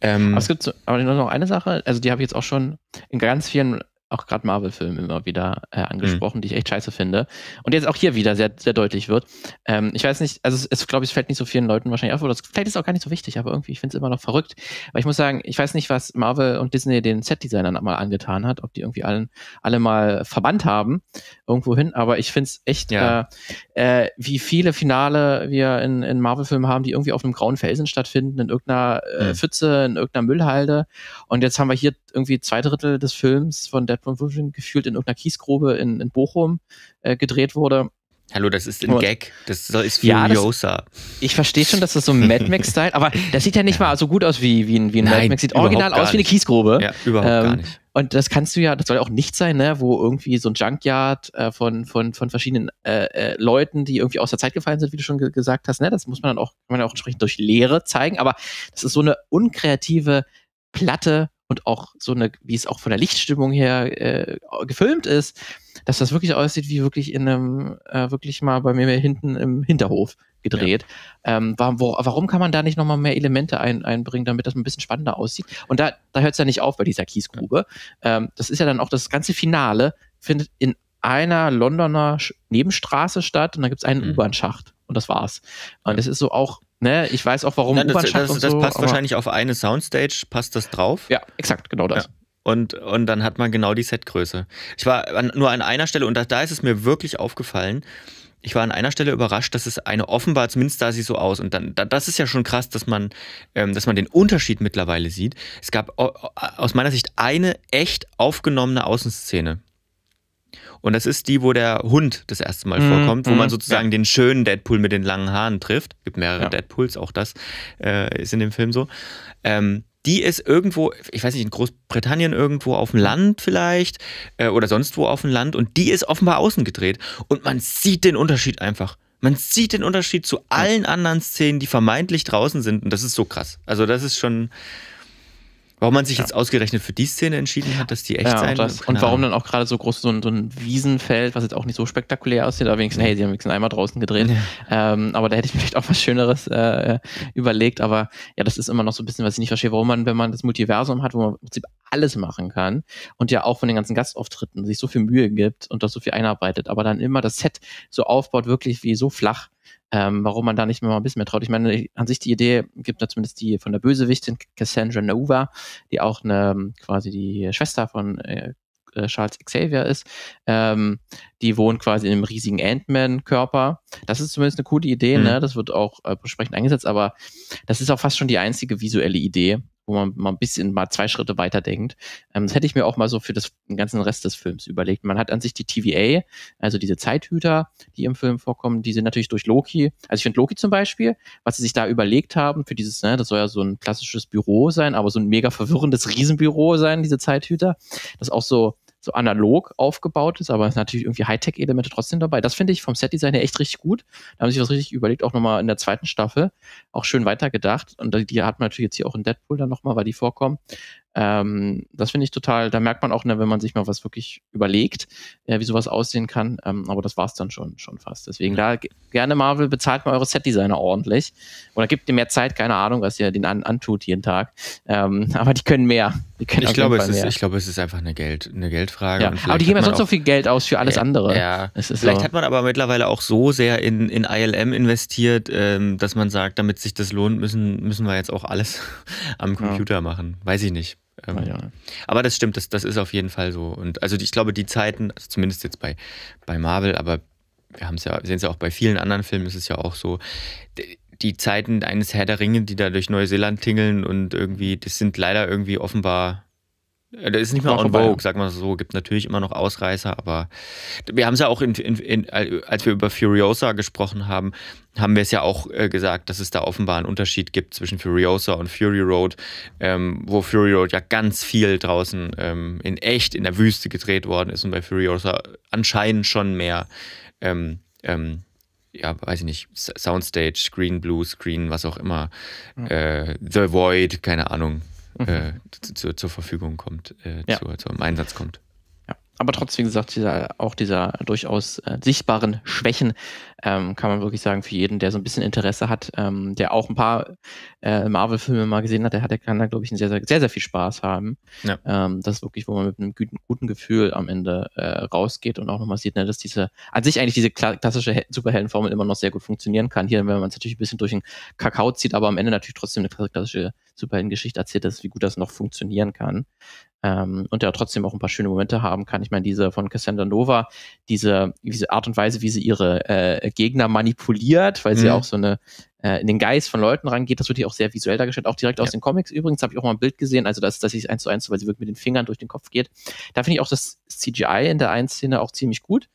Ähm, aber es gibt so, aber noch eine Sache, also die habe ich jetzt auch schon in ganz vielen auch gerade marvel filme immer wieder äh, mhm. angesprochen, mhm. die ich echt scheiße finde. Und jetzt auch hier wieder sehr, sehr deutlich wird. Ähm, ich weiß nicht, also es, es glaube ich, fällt nicht so vielen Leuten wahrscheinlich auf, oder es, vielleicht ist es auch gar nicht so wichtig, aber irgendwie, ich finde es immer noch verrückt. Weil ich muss sagen, ich weiß nicht, was Marvel und Disney den Set-Designern mal angetan hat, ob die irgendwie allen, alle mal verbannt haben, irgendwohin, aber ich finde es echt, ja. äh, äh, wie viele Finale wir in, in Marvel-Filmen haben, die irgendwie auf einem grauen Felsen stattfinden, in irgendeiner äh, mhm. Pfütze, in irgendeiner Müllhalde. Und jetzt haben wir hier irgendwie zwei Drittel des Films von der halt von Virgin gefühlt in irgendeiner Kiesgrube in, in Bochum äh, gedreht wurde. Hallo, das ist ein und, Gag. Das ist Furiosa. Ja, ich verstehe schon, dass das so ein Mad Max-Style, aber das sieht ja nicht mal so gut aus wie, wie ein, wie ein Nein, Mad Max. Sieht original aus wie eine Kiesgrube. Ja, überhaupt ähm, gar nicht. Und das kannst du ja, das soll ja auch nicht sein, ne, wo irgendwie so ein Junkyard äh, von, von, von verschiedenen äh, äh, Leuten, die irgendwie aus der Zeit gefallen sind, wie du schon ge gesagt hast, ne, das muss man dann auch, kann man ja auch entsprechend durch Lehre zeigen, aber das ist so eine unkreative, platte und auch so eine, wie es auch von der Lichtstimmung her äh, gefilmt ist, dass das wirklich aussieht wie wirklich in einem, äh, wirklich mal bei mir hinten im Hinterhof gedreht. Ja. Ähm, warum, wo, warum kann man da nicht nochmal mehr Elemente ein, einbringen, damit das ein bisschen spannender aussieht? Und da, da hört es ja nicht auf bei dieser Kiesgrube. Ähm, das ist ja dann auch das ganze Finale, findet in einer Londoner Nebenstraße statt und da gibt es einen mhm. U-Bahn-Schacht und das war's. Und das ist so auch Ne, ich weiß auch, warum Nein, das, das, das, so, passt wahrscheinlich auf eine Soundstage, passt das drauf. Ja, exakt, genau das. Ja. Und, und dann hat man genau die Setgröße. Ich war an, nur an einer Stelle, und da, da, ist es mir wirklich aufgefallen, ich war an einer Stelle überrascht, dass es eine offenbar, zumindest sah sie so aus. Und dann, da, das ist ja schon krass, dass man, ähm, dass man den Unterschied mittlerweile sieht. Es gab aus meiner Sicht eine echt aufgenommene Außenszene. Und das ist die, wo der Hund das erste Mal mhm. vorkommt, wo man mhm, sozusagen ja. den schönen Deadpool mit den langen Haaren trifft. Gibt mehrere ja. Deadpools, auch das äh, ist in dem Film so. Ähm, die ist irgendwo, ich weiß nicht, in Großbritannien irgendwo auf dem Land vielleicht äh, oder sonst wo auf dem Land und die ist offenbar außen gedreht und man sieht den Unterschied einfach. Man sieht den Unterschied zu allen anderen Szenen, die vermeintlich draußen sind und das ist so krass. Also das ist schon, Warum man sich ja. jetzt ausgerechnet für die Szene entschieden hat, dass die echt ja, sein das. Und warum dann auch gerade so groß so ein, so ein, Wiesenfeld, was jetzt auch nicht so spektakulär aussieht, aber wenigstens, hey, sie haben wenigstens einmal draußen gedreht. Ja. Ähm, aber da hätte ich mir vielleicht auch was Schöneres äh, überlegt. Aber ja, das ist immer noch so ein bisschen, was ich nicht verstehe, warum man, wenn man das Multiversum hat, wo man im Prinzip alles machen kann und ja auch von den ganzen Gastauftritten sich so viel Mühe gibt und das so viel einarbeitet, aber dann immer das Set so aufbaut, wirklich wie so flach ähm, warum man da nicht mehr mal ein bisschen mehr traut. Ich meine, an sich die Idee gibt da zumindest die von der Bösewichtin Cassandra Nova, die auch eine, ähm, quasi die Schwester von äh, äh, Charles Xavier ist. Ähm, die wohnt quasi in einem riesigen Ant-Man-Körper. Das ist zumindest eine coole Idee, ne? mhm. ne? Das wird auch äh, entsprechend eingesetzt, aber das ist auch fast schon die einzige visuelle Idee, wo man mal ein bisschen mal zwei Schritte weiter denkt. Ähm, das hätte ich mir auch mal so für das, den ganzen Rest des Films überlegt. Man hat an sich die TVA, also diese Zeithüter, die im Film vorkommen, die sind natürlich durch Loki. Also ich finde Loki zum Beispiel, was sie sich da überlegt haben für dieses, ne, das soll ja so ein klassisches Büro sein, aber so ein mega verwirrendes Riesenbüro sein, diese Zeithüter. Das auch so so analog aufgebaut ist, aber es ist natürlich irgendwie Hightech-Elemente trotzdem dabei. Das finde ich vom Set-Design her echt richtig gut. Da haben sich was richtig überlegt, auch nochmal in der zweiten Staffel. Auch schön weitergedacht. Und die hat man natürlich jetzt hier auch in Deadpool dann nochmal, weil die vorkommen. Ähm, das finde ich total, da merkt man auch, ne, wenn man sich mal was wirklich überlegt, äh, wie sowas aussehen kann. Ähm, aber das war es dann schon, schon fast. Deswegen da gerne Marvel, bezahlt mal eure Set-Designer ordentlich. Oder gebt ihr mehr Zeit, keine Ahnung, was ihr den an, antut jeden Tag. Ähm, aber die können mehr. Die können ich, glaube, es ist, mehr. ich glaube, es ist einfach eine, Geld, eine Geldfrage. Ja. Aber die geben ja sonst so viel Geld aus für alles ja, andere. Ja. Vielleicht so. hat man aber mittlerweile auch so sehr in, in ILM investiert, ähm, dass man sagt, damit sich das lohnt, müssen, müssen wir jetzt auch alles am Computer machen. Weiß ich nicht. Ähm, ah, ja. Aber das stimmt, das, das ist auf jeden Fall so. Und also ich glaube, die Zeiten, also zumindest jetzt bei, bei Marvel, aber wir haben es ja, sehen es ja auch bei vielen anderen Filmen, ist es ja auch so. Die, die Zeiten eines Herr der Ringe, die da durch Neuseeland tingeln und irgendwie, das sind leider irgendwie offenbar äh, das ist nicht mehr on vogue, sag mal so. Gibt natürlich immer noch Ausreißer, aber wir haben es ja auch, in, in, in, als wir über Furiosa gesprochen haben, haben wir es ja auch äh, gesagt, dass es da offenbar einen Unterschied gibt zwischen Furiosa und Fury Road, ähm, wo Fury Road ja ganz viel draußen ähm, in echt in der Wüste gedreht worden ist und bei Furiosa anscheinend schon mehr, ähm, ähm ja, weiß ich nicht, Soundstage, Screen, Blue Screen, was auch immer, äh, The Void, keine Ahnung äh, zu, zur Verfügung kommt, äh, ja. zu, zum Einsatz kommt aber trotzdem gesagt, dieser, auch dieser durchaus äh, sichtbaren Schwächen ähm, kann man wirklich sagen, für jeden, der so ein bisschen Interesse hat, ähm, der auch ein paar äh, Marvel-Filme mal gesehen hat, der, hat, der kann da, glaube ich, sehr, sehr, sehr, sehr viel Spaß haben. Ja. Ähm, das ist wirklich, wo man mit einem guten, guten Gefühl am Ende äh, rausgeht und auch nochmal sieht, ne, dass diese, an sich eigentlich diese klassische Superheldenformel immer noch sehr gut funktionieren kann. Hier, wenn man es natürlich ein bisschen durch den Kakao zieht, aber am Ende natürlich trotzdem eine klassische Superheldengeschichte erzählt, dass, wie gut das noch funktionieren kann ähm, und ja trotzdem auch ein paar schöne Momente haben kann. Ich meine, diese von Cassandra Nova, diese, diese Art und Weise, wie sie ihre äh, Gegner manipuliert, weil mhm. sie auch so eine äh, in den Geist von Leuten rangeht, das wird hier auch sehr visuell dargestellt, auch direkt ja. aus den Comics übrigens, habe ich auch mal ein Bild gesehen, also das, dass ich eins zu eins, weil sie wirklich mit den Fingern durch den Kopf geht. Da finde ich auch das CGI in der einen Szene auch ziemlich gut.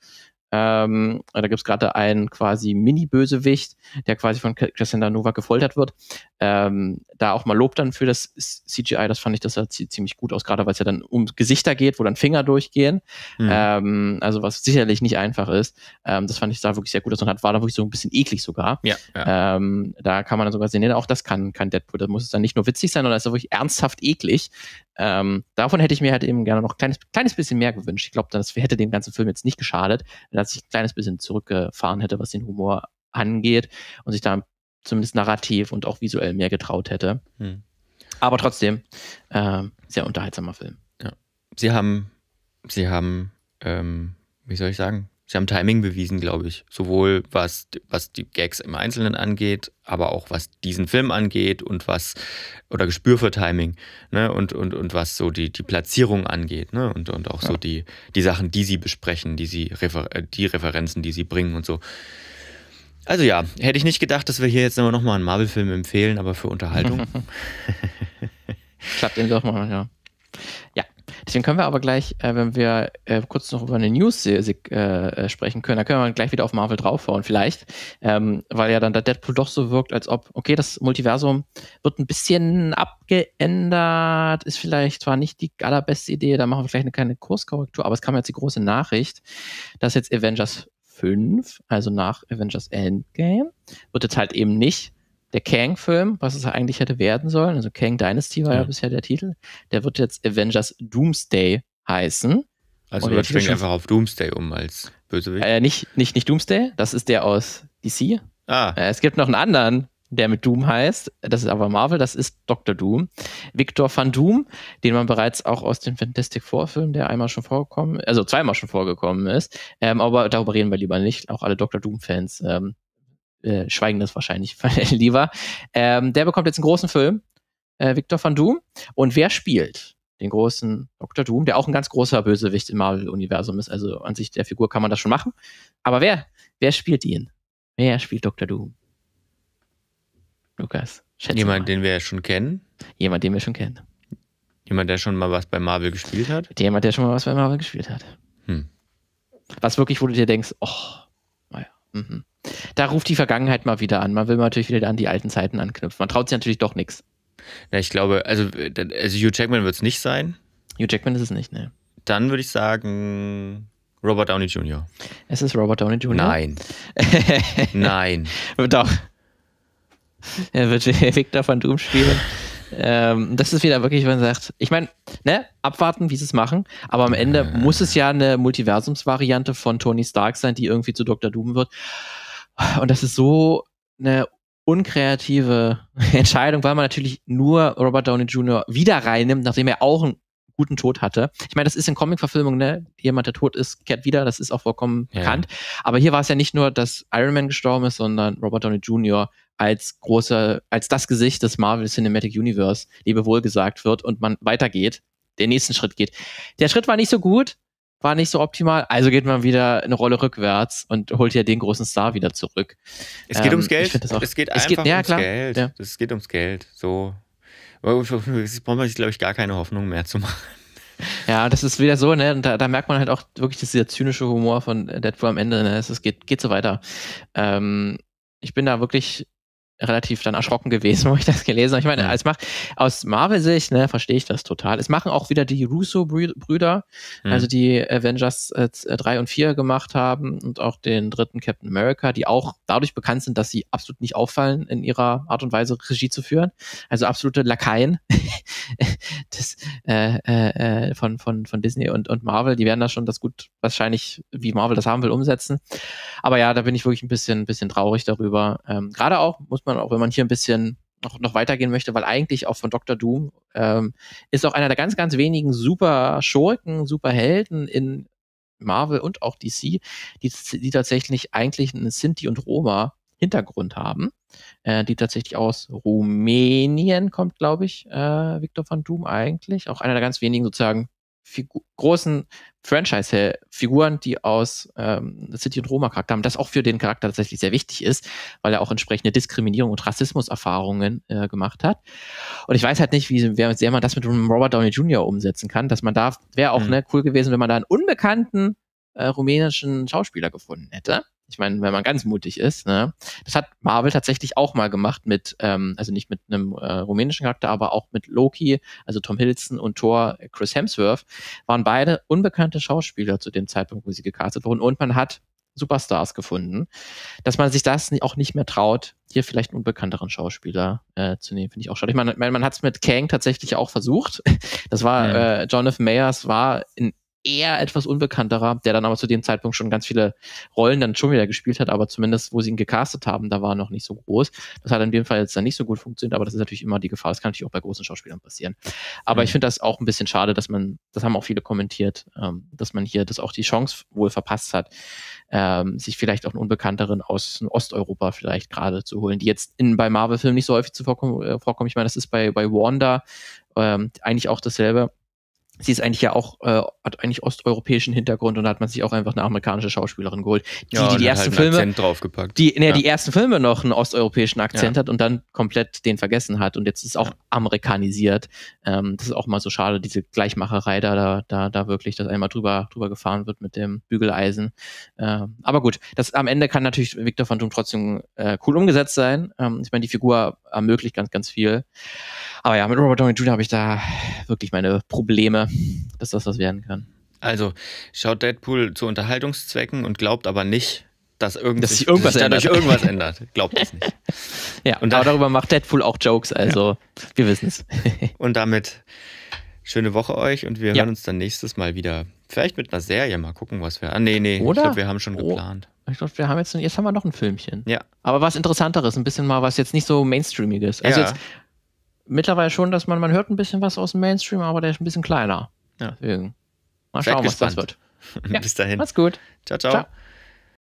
Ähm, da gibt es gerade einen quasi Mini-Bösewicht, der quasi von Cassandra Nova gefoltert wird. Ähm, da auch mal Lob dann für das CGI, das fand ich, das sah ziemlich gut aus, gerade weil es ja dann um Gesichter geht, wo dann Finger durchgehen. Mhm. Ähm, also was sicherlich nicht einfach ist. Ähm, das fand ich da wirklich sehr gut aus und war da wirklich so ein bisschen eklig sogar. Ja, ja. Ähm, da kann man dann sogar sehen, nee, auch das kann, kann Deadpool. Da muss es dann nicht nur witzig sein, sondern es ist wirklich ernsthaft eklig. Ähm, davon hätte ich mir halt eben gerne noch ein kleines, kleines bisschen mehr gewünscht. Ich glaube, das hätte dem ganzen Film jetzt nicht geschadet. Da da sich ein kleines bisschen zurückgefahren hätte, was den Humor angeht und sich da zumindest narrativ und auch visuell mehr getraut hätte. Hm. Aber trotzdem, äh, sehr unterhaltsamer Film. Ja. Sie haben, sie haben, ähm, wie soll ich sagen, Sie haben Timing bewiesen, glaube ich. Sowohl was, was die Gags im Einzelnen angeht, aber auch was diesen Film angeht und was, oder Gespür für Timing, ne? Und, und, und was so die, die Platzierung angeht, ne? Und, und auch ja. so die, die Sachen, die sie besprechen, die sie Refer äh, die Referenzen, die sie bringen und so. Also ja, hätte ich nicht gedacht, dass wir hier jetzt nochmal einen Marvel-Film empfehlen, aber für Unterhaltung. Klappt den doch mal, ja. Ja, Deswegen können wir aber gleich, äh, wenn wir äh, kurz noch über eine News äh, äh, äh sprechen können, da können wir gleich wieder auf Marvel draufhauen, vielleicht, ähm, weil ja dann der Deadpool doch so wirkt, als ob, okay, das Multiversum wird ein bisschen abgeändert, ist vielleicht zwar nicht die allerbeste Idee, da machen wir vielleicht eine kleine Kurskorrektur, aber es kam jetzt die große Nachricht, dass jetzt Avengers 5, also nach Avengers Endgame, wird jetzt halt eben nicht der Kang-Film, was es eigentlich hätte werden sollen, also Kang Dynasty war ja, ja bisher der Titel, der wird jetzt Avengers Doomsday heißen. Also wir springen einfach auf Doomsday um als Bösewicht. Äh, nicht, nicht, nicht Doomsday, das ist der aus DC. Ah. Äh, es gibt noch einen anderen, der mit Doom heißt. Das ist aber Marvel, das ist Dr. Doom. Victor van Doom, den man bereits auch aus dem Fantastic Four-Film, der einmal schon vorgekommen, also zweimal schon vorgekommen ist. Ähm, aber darüber reden wir lieber nicht. Auch alle Dr. Doom-Fans ähm, äh, schweigen das wahrscheinlich lieber. Ähm, der bekommt jetzt einen großen Film, äh, Victor van Doom. Und wer spielt den großen Dr. Doom, der auch ein ganz großer Bösewicht im Marvel-Universum ist? Also an sich der Figur kann man das schon machen. Aber wer? Wer spielt ihn? Wer spielt Dr. Doom? Lukas. Jemand, mal. den wir ja schon kennen. Jemand, den wir schon kennen. Jemand, der schon mal was bei Marvel gespielt hat? Jemand, der schon mal was bei Marvel gespielt hat. Hm. Was wirklich, wo du dir denkst, oh, naja, mhm da ruft die Vergangenheit mal wieder an. Man will natürlich wieder an die alten Zeiten anknüpfen. Man traut sich natürlich doch nichts. Na, ich glaube, also, äh, also Hugh Jackman wird es nicht sein. Hugh Jackman ist es nicht, ne. Dann würde ich sagen, Robert Downey Jr. Es ist Robert Downey Jr. Nein. Nein. Doch. Er wird Victor van Doom spielen. ähm, das ist wieder wirklich, wenn man sagt, ich meine, ne, abwarten, wie sie es machen, aber am Ende äh. muss es ja eine Multiversumsvariante von Tony Stark sein, die irgendwie zu Dr. Doom wird. Und das ist so eine unkreative Entscheidung, weil man natürlich nur Robert Downey Jr. wieder reinnimmt, nachdem er auch einen guten Tod hatte. Ich meine, das ist in Comic-Verfilmungen, ne? Jemand, der tot ist, kehrt wieder, das ist auch vollkommen ja. bekannt. Aber hier war es ja nicht nur, dass Iron Man gestorben ist, sondern Robert Downey Jr. als großer, als das Gesicht des Marvel Cinematic Universe, lebewohl gesagt wird und man weitergeht, den nächsten Schritt geht. Der Schritt war nicht so gut, war nicht so optimal, also geht man wieder eine Rolle rückwärts und holt ja den großen Star wieder zurück. Es geht ähm, ums Geld. Auch, es geht einfach es geht, ja, ums klar. Geld. Ja. Es geht ums Geld. So. Es braucht man sich, glaube ich, gar keine Hoffnung mehr zu machen. Ja, das ist wieder so, ne? Und da, da merkt man halt auch wirklich, dass dieser zynische Humor von Deadpool am Ende, ne? Es geht, geht so weiter. Ähm, ich bin da wirklich relativ dann erschrocken gewesen, wo ich das gelesen habe. Ich meine, als mach, aus Marvel-Sicht ne, verstehe ich das total. Es machen auch wieder die Russo-Brüder, mhm. also die Avengers äh, 3 äh, und 4 gemacht haben und auch den dritten Captain America, die auch dadurch bekannt sind, dass sie absolut nicht auffallen in ihrer Art und Weise, Regie zu führen. Also absolute Lakaien des, äh, äh, äh, von, von, von Disney und, und Marvel. Die werden da schon das gut wahrscheinlich, wie Marvel das haben will, umsetzen. Aber ja, da bin ich wirklich ein bisschen, ein bisschen traurig darüber. Ähm, Gerade auch, muss man man auch, wenn man hier ein bisschen noch, noch weitergehen möchte, weil eigentlich auch von Dr. Doom ähm, ist auch einer der ganz, ganz wenigen super Schurken, super Helden in Marvel und auch DC, die, die tatsächlich eigentlich einen Sinti und Roma Hintergrund haben, äh, die tatsächlich aus Rumänien kommt, glaube ich, äh, Victor von Doom eigentlich, auch einer der ganz wenigen sozusagen Figu großen Franchise-Figuren, die aus ähm, City und Roma-Charakter haben, das auch für den Charakter tatsächlich sehr wichtig ist, weil er auch entsprechende Diskriminierung und Rassismuserfahrungen äh, gemacht hat. Und ich weiß halt nicht, wie sehr man das mit Robert Downey Jr. umsetzen kann, dass man da wäre auch mhm. ne, cool gewesen, wenn man da einen unbekannten äh, rumänischen Schauspieler gefunden hätte ich meine, wenn man ganz mutig ist, ne? das hat Marvel tatsächlich auch mal gemacht mit, ähm, also nicht mit einem äh, rumänischen Charakter, aber auch mit Loki, also Tom Hiddleston und Thor äh, Chris Hemsworth, waren beide unbekannte Schauspieler zu dem Zeitpunkt, wo sie gecastet wurden. Und man hat Superstars gefunden, dass man sich das auch nicht mehr traut, hier vielleicht einen unbekannteren Schauspieler äh, zu nehmen, finde ich auch schade. Ich meine, man, man hat es mit Kang tatsächlich auch versucht. Das war, ja. äh, Jonathan Mayers war in eher etwas unbekannterer, der dann aber zu dem Zeitpunkt schon ganz viele Rollen dann schon wieder gespielt hat, aber zumindest, wo sie ihn gecastet haben, da war er noch nicht so groß. Das hat in dem Fall jetzt dann nicht so gut funktioniert, aber das ist natürlich immer die Gefahr. Das kann natürlich auch bei großen Schauspielern passieren. Aber mhm. ich finde das auch ein bisschen schade, dass man, das haben auch viele kommentiert, ähm, dass man hier das auch die Chance wohl verpasst hat, ähm, sich vielleicht auch einen Unbekannteren aus Osteuropa vielleicht gerade zu holen, die jetzt in, bei Marvel-Filmen nicht so häufig zuvorkommen. vorkommen. Äh, vorkommen. Ich meine, das ist bei, bei Wanda ähm, eigentlich auch dasselbe sie ist eigentlich ja auch, äh, hat eigentlich osteuropäischen Hintergrund und da hat man sich auch einfach eine amerikanische Schauspielerin geholt, die ja, die, die ersten halt Filme, draufgepackt. die, ne, ja. die ersten Filme noch einen osteuropäischen Akzent ja. hat und dann komplett den vergessen hat und jetzt ist auch amerikanisiert. Ähm, das ist auch mal so schade, diese Gleichmacherei da, da, da, da wirklich, dass einmal drüber, drüber gefahren wird mit dem Bügeleisen. Ähm, aber gut, das am Ende kann natürlich Victor von Doom trotzdem äh, cool umgesetzt sein. Ähm, ich meine, die Figur ermöglicht ganz, ganz viel. Aber ja, mit Robert Downey Jr. habe ich da wirklich meine Probleme, dass das was werden kann. Also schaut Deadpool zu Unterhaltungszwecken und glaubt aber nicht, dass, irgend dass irgendwas dass dadurch ändert. irgendwas ändert. Glaubt es nicht. ja, und da, aber darüber macht Deadpool auch Jokes, also ja. wir wissen es. und damit schöne Woche euch und wir ja. hören uns dann nächstes Mal wieder. Vielleicht mit einer Serie mal gucken, was wir. Ah, nee, nee. Oder? Ich glaube, wir haben schon oh. geplant. Ich glaube, wir haben jetzt, jetzt haben wir noch ein Filmchen. Ja. Aber was Interessanteres, ein bisschen mal was jetzt nicht so Mainstreamiges. Also ja. jetzt mittlerweile schon, dass man, man hört ein bisschen was aus dem Mainstream, aber der ist ein bisschen kleiner. Ja. Deswegen. Mal Seid schauen, gespannt. was das wird. ja. Bis dahin. Macht's gut. ciao. ciao. ciao.